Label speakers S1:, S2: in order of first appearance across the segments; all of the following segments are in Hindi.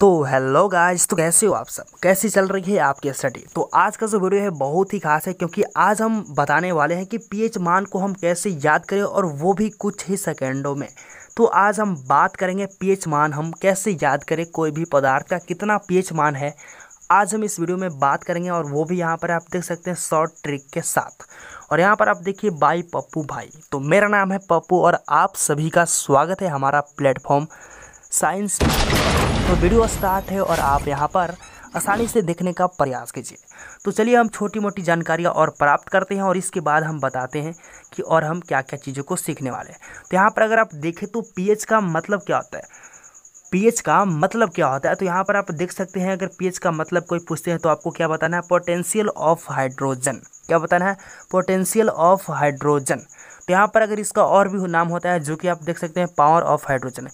S1: तो हेलो गाइस तो कैसे हो आप सब कैसी चल रही है आपकी स्टडी तो आज का जो वीडियो है बहुत ही खास है क्योंकि आज हम बताने वाले हैं कि पीएच मान को हम कैसे याद करें और वो भी कुछ ही सेकेंडों में तो आज हम बात करेंगे पीएच मान हम कैसे याद करें कोई भी पदार्थ का कितना पीएच मान है आज हम इस वीडियो में बात करेंगे और वो भी यहाँ पर आप देख सकते हैं शॉर्ट ट्रिक के साथ और यहाँ पर आप देखिए बाई पप्पू भाई तो मेरा नाम है पप्पू और आप सभी का स्वागत है हमारा प्लेटफॉर्म साइंस तो वीडियो स्टार्ट है और आप यहाँ पर आसानी से देखने का प्रयास कीजिए तो चलिए हम छोटी मोटी जानकारियाँ और प्राप्त करते हैं और इसके बाद हम बताते हैं कि और हम क्या क्या चीज़ों को सीखने वाले हैं तो यहाँ पर अगर आप देखें तो पीएच का मतलब क्या होता है पीएच का मतलब क्या होता है तो यहाँ पर आप देख सकते हैं अगर पीएच का मतलब कोई पूछते हैं तो आपको क्या बताना है पोटेंशियल ऑफ हाइड्रोजन क्या बताना है पोटेंशियल ऑफ हाइड्रोजन तो यहाँ पर अगर इसका और भी नाम होता है जो कि आप देख सकते हैं पावर ऑफ हाइड्रोजन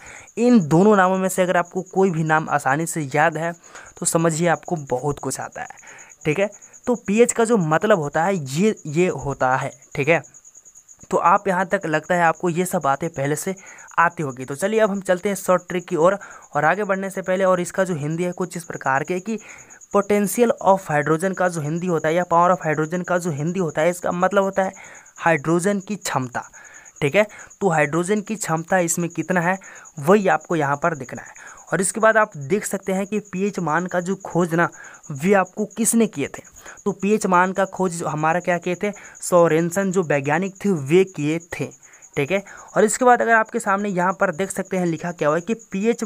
S1: इन दोनों नामों में से अगर आपको कोई भी नाम आसानी से याद है तो समझिए आपको बहुत कुछ आता है ठीक है तो पी का जो मतलब होता है ये ये होता है ठीक है तो आप यहाँ तक लगता है आपको ये सब बातें पहले से आती होगी तो चलिए अब हम चलते हैं शॉर्ट ट्रिक की ओर और, और आगे बढ़ने से पहले और इसका जो हिंदी है कुछ इस प्रकार के कि पोटेंशियल ऑफ हाइड्रोजन का जो हिंदी होता है या पावर ऑफ हाइड्रोजन का जो हिंदी होता है इसका मतलब होता है हाइड्रोजन की क्षमता ठीक है तो हाइड्रोजन की क्षमता इसमें कितना है वही आपको यहाँ पर देखना है और इसके बाद आप देख सकते हैं कि पीएच मान का जो खोज ना वे आपको किसने किए थे तो पीएच मान का खोज हमारा क्या किए थे सोरेंसन जो वैज्ञानिक थे वे किए थे ठीक है और इसके बाद अगर आपके सामने यहाँ पर देख सकते हैं लिखा क्या हुआ है कि पीएच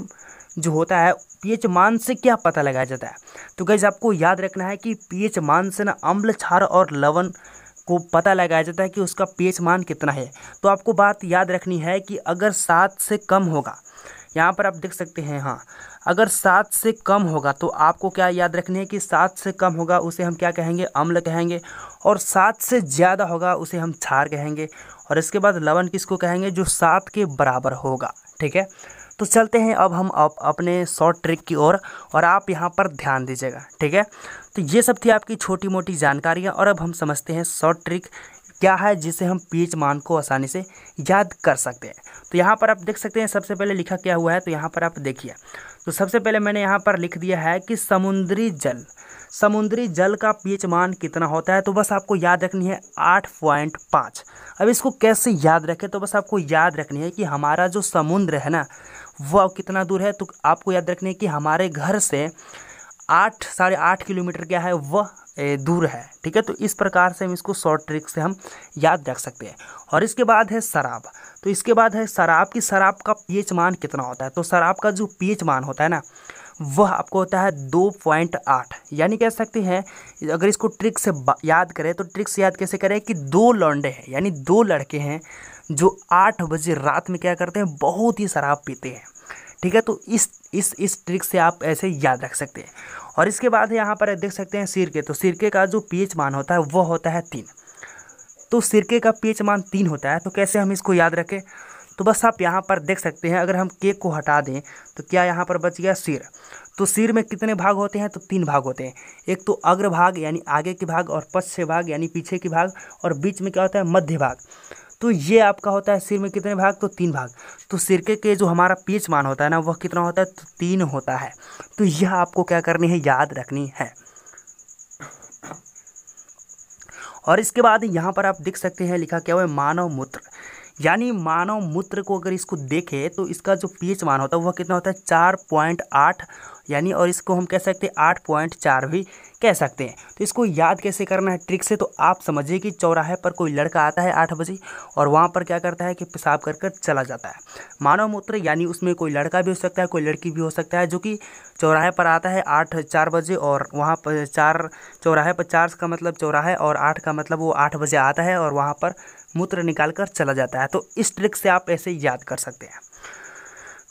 S1: जो होता है पीएच मान से क्या पता लगाया जाता है तो गैज आपको याद रखना है कि पीएच मान से ना अम्ल क्षार और लवन को पता लगाया जाता है कि उसका पीएच मान कितना है तो आपको बात याद रखनी है कि अगर सात से कम होगा यहाँ पर आप देख सकते हैं हाँ अगर सात से कम होगा तो आपको क्या याद रखनी है कि सात से कम होगा उसे हम क्या कहेंगे अम्ल कहेंगे और सात से ज़्यादा होगा उसे हम छार कहेंगे और इसके बाद लवन किसको कहेंगे जो सात के बराबर होगा ठीक है तो चलते हैं अब हम अप, अपने शॉर्ट ट्रिक की ओर और, और आप यहाँ पर ध्यान दीजिएगा ठीक है तो ये सब थी आपकी छोटी मोटी जानकारियाँ और अब हम समझते हैं शॉर्ट ट्रिक क्या है जिसे हम पीच मान को आसानी से याद कर सकते हैं तो यहाँ पर आप देख सकते हैं सबसे पहले लिखा क्या हुआ है तो यहाँ पर आप देखिए तो सबसे पहले मैंने यहाँ पर लिख दिया है कि समुद्री जल समुद्री जल का पीच मान कितना होता है तो बस आपको याद रखनी है आठ पॉइंट पाँच अब इसको कैसे याद रखें तो बस आपको याद रखनी है कि हमारा जो समुद्र है ना वह कितना दूर है तो आपको याद रखने कि हमारे घर से आठ साढ़े आठ किलोमीटर क्या है वह दूर है ठीक है तो इस प्रकार से हम इसको शॉर्ट ट्रिक से हम याद रख सकते हैं और इसके बाद है शराब तो इसके बाद है शराब की शराब का पीएच मान कितना होता है तो शराब का जो पीएच मान होता है ना वह आपको होता है दो पॉइंट आठ यानी कह सकते हैं अगर इसको ट्रिक से याद करें तो ट्रिक से याद कैसे करें कि दो लौंडे हैं यानी दो लड़के हैं जो आठ बजे रात में क्या करते हैं बहुत ही शराब पीते हैं ठीक है तो इस इस इस ट्रिक से आप ऐसे याद रख सकते हैं और इसके बाद यहाँ पर देख सकते हैं सिरके तो सिरके का जो पीएच मान होता है वह होता है तीन तो सिरके का पीएच मान तीन होता है तो कैसे हम इसको याद रखें तो बस आप यहाँ पर देख सकते हैं अगर हम केक को हटा दें तो क्या यहाँ पर बच गया सिर तो सिर में कितने भाग होते हैं तो तीन भाग होते हैं एक तो अग्र भाग यानी आगे के भाग और पश्चिम भाग यानी पीछे के भाग और बीच में क्या होता है मध्य भाग तो ये आपका होता है सिर में कितने भाग तो तीन भाग तो सिरके के जो हमारा पीच मान होता है ना वह कितना होता है तो तीन होता है तो यह आपको क्या करनी है याद रखनी है और इसके बाद यहाँ पर आप देख सकते हैं लिखा क्या हुआ है मानव मूत्र यानी मानव मूत्र को अगर इसको देखे तो इसका जो पीएच मान होता है वह कितना होता है चार पॉइंट आठ यानी और इसको हम कह सकते हैं आठ पॉइंट चार भी कह सकते हैं तो इसको याद कैसे करना है ट्रिक से तो आप समझिए कि चौराहे पर कोई लड़का आता है आठ बजे और वहाँ पर क्या करता है कि पेशाब कर कर चला जाता है मानव मूत्र यानी उसमें कोई लड़का भी हो सकता है कोई लड़की भी हो सकता है जो कि चौराहे पर आता है आठ चार बजे और वहाँ पर चार चौराहे पर चार का मतलब चौराहे और आठ का मतलब वो आठ बजे आता है और वहाँ पर मूत्र निकाल कर चला जाता है तो इस ट्रिक से आप ऐसे याद कर सकते हैं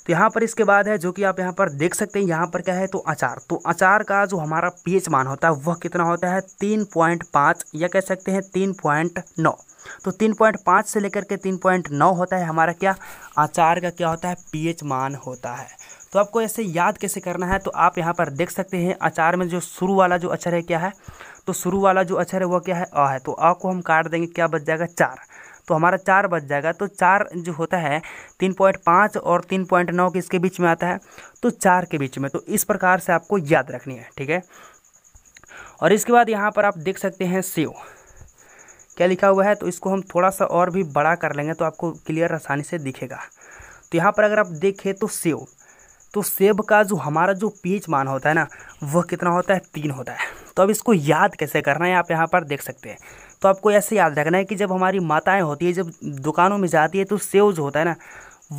S1: तो यहाँ पर इसके बाद है जो कि आप यहाँ पर देख सकते हैं यहाँ पर क्या है तो अचार तो अचार का जो हमारा पीएच मान होता है वह कितना होता है तीन पॉइंट पाँच या कह सकते हैं तीन पॉइंट नौ तो तीन पॉइंट पाँच से लेकर के तीन पॉइंट नौ होता है हमारा क्या अचार का क्या होता है पीएच मान होता है तो आपको ऐसे याद कैसे करना है तो आप यहाँ पर देख सकते हैं अचार में जो शुरू वाला जो अक्षर है क्या है तो शुरू वाला जो अक्षर है वह क्या है अ है तो अ को हम काट देंगे क्या बच जाएगा चार तो हमारा चार बच जाएगा तो चार जो होता है तीन पॉइंट पाँच और तीन पॉइंट नौ के इसके बीच में आता है तो चार के बीच में तो इस प्रकार से आपको याद रखनी है ठीक है और इसके बाद यहाँ पर आप देख सकते हैं सेव क्या लिखा हुआ है तो इसको हम थोड़ा सा और भी बड़ा कर लेंगे तो आपको क्लियर आसानी से दिखेगा तो यहाँ पर अगर आप देखें तो सेव तो सेब का जो हमारा जो पीच मान होता है ना वह कितना होता है तीन होता है तो अब इसको याद कैसे करना है आप यहाँ पर देख सकते हैं तो आपको ऐसे याद रखना है कि जब हमारी माताएँ होती है जब दुकानों में जाती है तो सेव जो होता है ना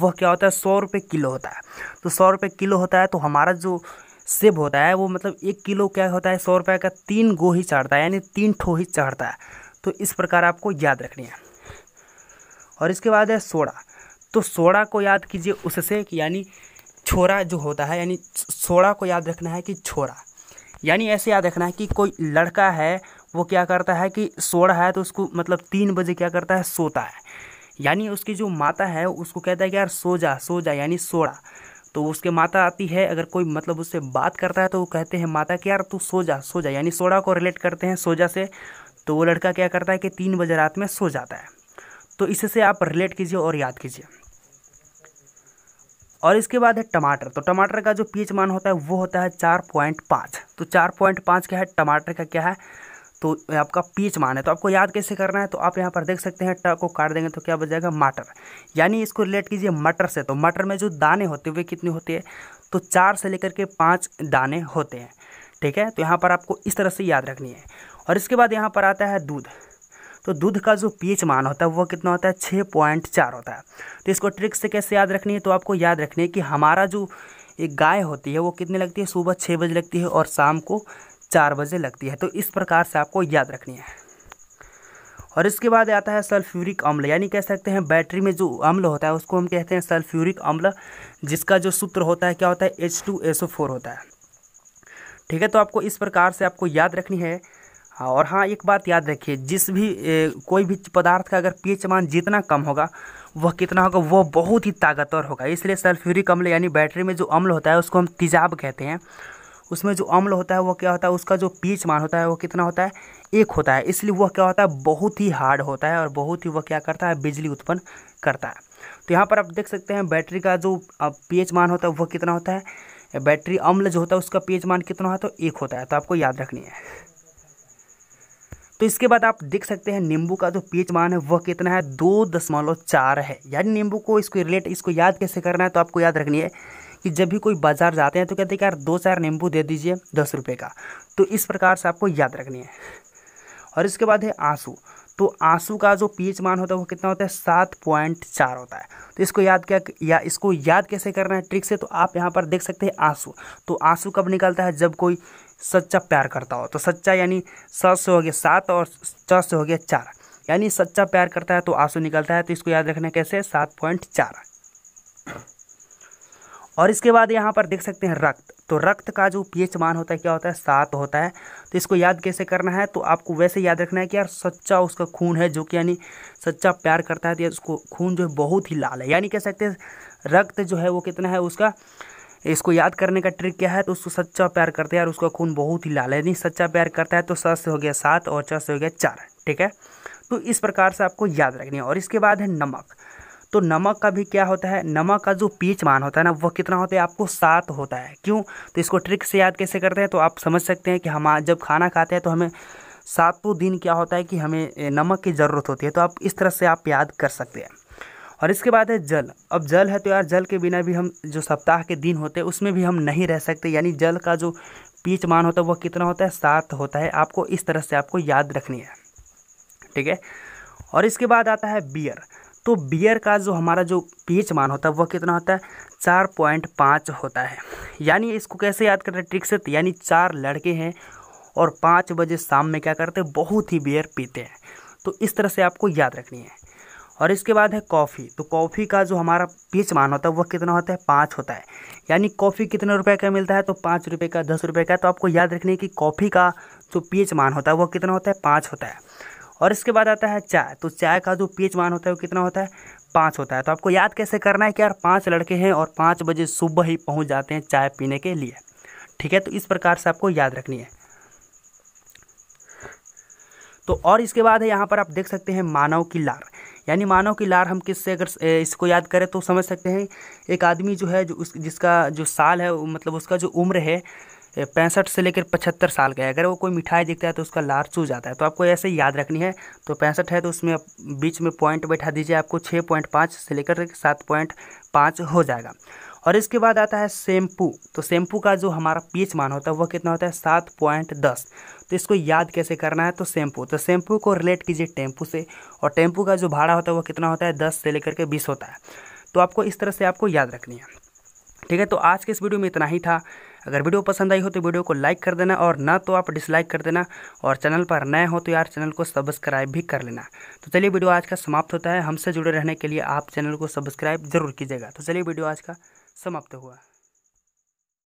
S1: वह क्या होता है सौ रुपये किलो होता है तो सौ रुपये किलो होता है तो हमारा जो सेब होता है वो मतलब एक किलो क्या होता है सौ रुपये का तीन गो ही चढ़ता है यानी तीन ठो ही चढ़ता है तो इस प्रकार आपको याद रखनी है और इसके बाद है सोडा तो सोडा को याद कीजिए उससे यानी छोरा जो होता है यानी सोडा को याद रखना है कि छोरा यानी ऐसे याद रखना है कि कोई लड़का है वो क्या करता है कि सो रहा है तो उसको मतलब तीन बजे क्या करता है सोता है यानी उसकी जो माता है उसको कहता है कि यार सो जा सो जा यानी सोड़ा तो उसके माता आती है अगर कोई मतलब उससे बात करता है तो वो कहते हैं माता कि यार तू सो जा सो जा यानी सोड़ा को रिलेट करते हैं सोजा से तो वो लड़का क्या करता है कि तीन बजे रात में सो जाता है तो इससे आप रिलेट कीजिए और याद कीजिए और इसके बाद है टमाटर तो टमाटर का जो पीच मान होता है वो होता है चार पॉइंट पाँच तो चार पॉइंट पाँच क्या है टमाटर का क्या है तो आपका पीच मान है तो आपको याद कैसे करना है तो आप यहाँ पर देख सकते हैं ट को काट देंगे तो क्या बच जाएगा मटर यानी इसको रिलेट कीजिए मटर से तो मटर में जो दाने होते हुए कितने होते हैं तो चार से लेकर के पाँच दाने होते हैं ठीक है तो यहाँ पर आपको इस तरह से याद रखनी है और इसके बाद यहाँ पर आता है दूध तो दूध का जो पीएच मान होता है वो कितना होता है छः पॉइंट चार होता है तो इसको ट्रिक से कैसे याद रखनी है तो आपको याद रखनी है कि हमारा जो एक गाय होती है वो कितने लगती है सुबह छः बजे लगती है और शाम को चार बजे लगती है तो इस प्रकार से आपको याद रखनी है और इसके बाद आता है सल्फ्यूरिक अम्ल यानी कह सकते हैं बैटरी में जो अम्ल होता है उसको हम कहते हैं सल्फ्यूरिक अम्ल जिसका जो सूत्र होता है क्या होता है H two S O four होता है ठीक है तो आपको इस प्रकार से आपको याद रखनी है और हाँ एक बात याद रखिए जिस भी ए, कोई भी पदार्थ का अगर पीएच मान जितना कम होगा वह कितना होगा वह बहुत ही ताकतवर होगा इसलिए सल्फ्यूरिक अम्ल यानी बैटरी में जो अम्ल होता है उसको हम तेजाब कहते हैं उसमें जो अम्ल होता है वो क्या होता है उसका जो पीच मान होता है वो कितना होता है एक होता है इसलिए वह क्या होता है बहुत ही हार्ड होता है और बहुत ही वह क्या करता है बिजली उत्पन्न करता है तो यहाँ पर आप देख सकते हैं बैटरी का जो पीएच मान होता है वह कितना होता है बैटरी अम्ल जो होता है उसका पीएच मान कितना होता है एक होता है तो आपको याद रखनी है तो इसके बाद आप देख सकते हैं नींबू का जो पीच मान है वह कितना है दो दशमलव चार है यानी नींबू को इसको रिलेट इसको याद कैसे करना है तो आपको याद रखनी है कि जब भी कोई बाजार जाते हैं तो कहते हैं यार दो चार नींबू दे दीजिए दस रुपये का तो इस प्रकार से आपको याद रखनी है और इसके बाद है आंसू तो आंसू का जो पीच मान होता है वो कितना होता है सात पॉइंट चार होता है तो इसको याद क्या या इसको याद कैसे करना है ट्रिक से तो आप यहाँ पर देख सकते हैं आंसू तो आंसू कब निकलता है जब कोई सच्चा प्यार करता हो तो सच्चा यानी स से हो गया सात और च से हो गया चार यानी सच्चा प्यार करता है तो आंसू निकलता है तो इसको याद रखना कैसे सात पॉइंट चार और इसके बाद यहाँ पर देख सकते हैं रक्त तो रक्त का जो पीएच मान होता है क्या होता है सात होता है तो इसको याद कैसे करना है तो आपको वैसे याद रखना है कि यार सच्चा उसका खून है जो कि यानी सच्चा प्यार करता है तो उसको खून जो है बहुत ही लाल है यानी कह सकते हैं रक्त जो है वो कितना है उसका इसको याद करने का ट्रिक क्या है तो उसको सच्चा प्यार करते हैं और उसका खून बहुत ही लाल है यदि सच्चा प्यार करता है तो स से हो गया सात और छ से हो गया चार ठीक है तो इस प्रकार से आपको याद रखनी है और इसके बाद है नमक तो नमक का भी क्या होता है नमक का जो पीच मान होता है ना वह कितना होता है आपको सात होता है क्यों तो इसको ट्रिक से याद कैसे करते हैं तो आप समझ सकते हैं कि हम जब खाना खाते हैं तो हमें सातों दिन क्या होता है कि हमें नमक की ज़रूरत होती है तो आप इस तरह से आप याद कर सकते हैं और इसके बाद है जल अब जल है तो यार जल के बिना भी हम जो सप्ताह के दिन होते हैं उसमें भी हम नहीं रह सकते यानी जल का जो पीच मान होता है वह कितना होता है सात होता है आपको इस तरह से आपको याद रखनी है ठीक है और इसके बाद आता है बियर तो बियर का जो हमारा जो पीच मान होता है वह कितना होता है चार पॉइंट पाँच होता है यानी इसको कैसे याद करते हैं ट्रिक से यानी चार लड़के हैं और पाँच बजे शाम में क्या करते हैं बहुत ही बियर पीते हैं तो इस तरह से आपको याद रखनी है और इसके बाद है कॉफ़ी तो कॉफ़ी का जो हमारा पीच मान होता है वह कितना होता है पाँच होता है यानी कॉफ़ी कितने रुपए का मिलता है तो पाँच रुपये का दस रुपये का तो आपको याद रखने है कि कॉफ़ी का जो पीच मान होता है वह कितना होता है पाँच होता है और इसके बाद आता है चाय तो चाय का जो पीच मान होता है वो कितना होता है पाँच होता है तो आपको याद कैसे करना है कि यार पाँच लड़के हैं और पाँच बजे सुबह ही पहुँच जाते हैं चाय पीने के लिए ठीक है तो इस प्रकार से आपको याद रखनी है तो और इसके बाद है यहाँ पर आप देख सकते हैं मानव की लार यानी मानव की लार हम किससे अगर इसको याद करें तो समझ सकते हैं एक आदमी जो है जो उस जिसका जो साल है मतलब उसका जो उम्र है पैंसठ से लेकर पचहत्तर साल का है अगर वो कोई मिठाई दिखता है तो उसका लार चू जाता है तो आपको ऐसे याद रखनी है तो पैंसठ है तो उसमें बीच में पॉइंट बैठा दीजिए आपको छः पॉइंट पाँच से लेकर सात पॉइंट पाँच हो जाएगा और इसके बाद आता है शैम्पू तो शैम्पू का जो हमारा पीच मान होता है वह कितना होता है सात पॉइंट दस तो इसको याद कैसे करना है तो शैम्पू तो शैम्पू को रिलेट कीजिए टेम्पू से और टेम्पू का जो भाड़ा होता है वह कितना होता है दस से लेकर के बीस होता है तो आपको इस तरह से आपको याद रखनी है ठीक है तो आज के इस वीडियो में इतना ही था अगर वीडियो पसंद आई हो तो वीडियो को लाइक कर देना और ना तो आप डिसलाइक कर देना और चैनल पर नए हो तो यार चैनल को सब्सक्राइब भी कर लेना तो चलिए वीडियो आज का समाप्त होता है हमसे जुड़े रहने के लिए आप चैनल को सब्सक्राइब जरूर कीजिएगा तो चलिए वीडियो आज का समाप्त हुआ